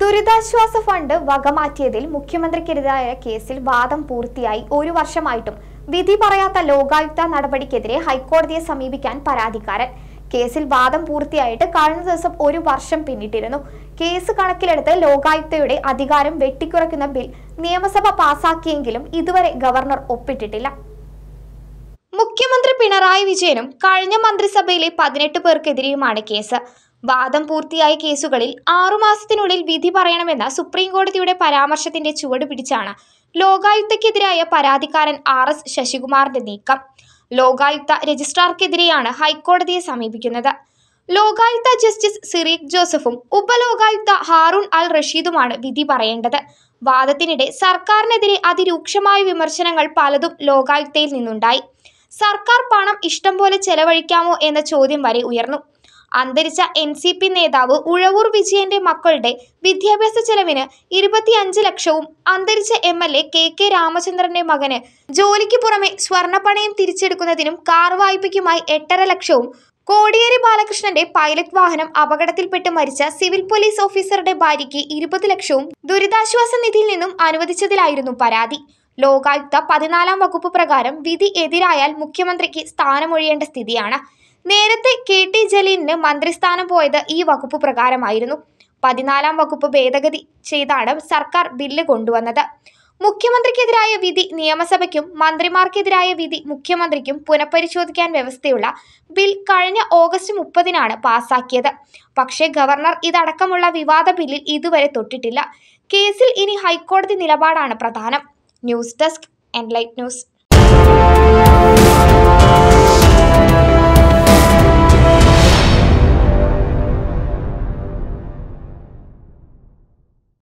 ദുരിതാശ്വാസ ഫണ്ട് വകമാറ്റിയതിൽ മുഖ്യമന്ത്രിക്കെതിരായ കേസിൽ വാദം പൂർത്തിയായി ഒരു വർഷമായിട്ടും വിധി പറയാത്ത ലോകായുക്ത നടപടിക്കെതിരെ ഹൈക്കോടതിയെ സമീപിക്കാൻ പരാതിക്കാരൻ കേസിൽ വാദം പൂർത്തിയായിട്ട് കഴിഞ്ഞ ദിവസം ഒരു വർഷം പിന്നിട്ടിരുന്നു കേസ് കണക്കിലെടുത്ത് ലോകായുക്തയുടെ അധികാരം വെട്ടിക്കുറയ്ക്കുന്ന ബിൽ നിയമസഭ പാസാക്കിയെങ്കിലും ഇതുവരെ ഗവർണർ ഒപ്പിട്ടിട്ടില്ല മുഖ്യമന്ത്രി പിണറായി വിജയനും കഴിഞ്ഞ മന്ത്രിസഭയിലെ പതിനെട്ട് പേർക്കെതിരെയുമാണ് കേസ് വാദം പൂർത്തിയായ കേസുകളിൽ ആറുമാസത്തിനുള്ളിൽ വിധി പറയണമെന്ന സുപ്രീം കോടതിയുടെ പരാമർശത്തിന്റെ ചുവട് പിടിച്ചാണ് ലോകായുക്തക്കെതിരായ പരാതിക്കാരൻ ആർ എസ് ശശികുമാറിന്റെ നീക്കം ലോകായുക്ത രജിസ്ട്രാർക്കെതിരെയാണ് ഹൈക്കോടതിയെ സമീപിക്കുന്നത് ലോകായുക്ത ജസ്റ്റിസ് സിറീഖ് ജോസഫും ഉപലോകായുക്ത ഹാറൂൺ അൽ റഷീദുമാണ് വിധി പറയേണ്ടത് വാദത്തിനിടെ സർക്കാരിനെതിരെ അതിരൂക്ഷമായ വിമർശനങ്ങൾ പലതും ലോകായുക്തയിൽ നിന്നുണ്ടായി സർക്കാർ പണം ഇഷ്ടം പോലെ ചെലവഴിക്കാമോ എന്ന ചോദ്യം വരെ ഉയർന്നു അന്തരിച്ച എൻ സി പി നേതാവ് ഉഴവൂർ വിജയന്റെ മക്കളുടെ വിദ്യാഭ്യാസ ചെലവിന് ഇരുപത്തിയഞ്ച് ലക്ഷവും അന്തരിച്ച M L A K K രാമചന്ദ്രന്റെ മകന് ജോലിക്ക് പുറമെ സ്വർണ്ണപ്പണയം തിരിച്ചെടുക്കുന്നതിനും കാർ വായ്പയ്ക്കുമായി എട്ടര ലക്ഷവും കോടിയേരി ബാലകൃഷ്ണന്റെ പൈലറ്റ് വാഹനം അപകടത്തിൽപ്പെട്ട് മരിച്ച സിവിൽ പോലീസ് ഓഫീസറുടെ ഭാര്യയ്ക്ക് ഇരുപത് ലക്ഷവും ദുരിതാശ്വാസ നിധിയിൽ നിന്നും അനുവദിച്ചതിലായിരുന്നു പരാതി ലോകായുക്ത പതിനാലാം വകുപ്പ് പ്രകാരം വിധി എതിരായാൽ മുഖ്യമന്ത്രിക്ക് സ്ഥാനമൊഴിയേണ്ട സ്ഥിതിയാണ് നേരത്തെ കെ ടി ജലീലിന് മന്ത്രിസ്ഥാനം പോയത് ഈ വകുപ്പ് പ്രകാരമായിരുന്നു പതിനാലാം വകുപ്പ് ഭേദഗതി ചെയ്താണ് സർക്കാർ ബില്ല് കൊണ്ടുവന്നത് മുഖ്യമന്ത്രിക്കെതിരായ വിധി നിയമസഭയ്ക്കും മന്ത്രിമാർക്കെതിരായ വിധി മുഖ്യമന്ത്രിക്കും പുനഃപരിശോധിക്കാൻ വ്യവസ്ഥയുള്ള ബിൽ കഴിഞ്ഞ ഓഗസ്റ്റ് മുപ്പതിനാണ് പാസാക്കിയത് പക്ഷേ ഗവർണർ ഇതടക്കമുള്ള വിവാദ ബില്ലിൽ ഇതുവരെ തൊട്ടിട്ടില്ല കേസിൽ ഇനി ഹൈക്കോടതി നിലപാടാണ് പ്രധാനം ന്യൂസ് ഡെസ്ക് എൻലൈറ്റ് ന്യൂസ്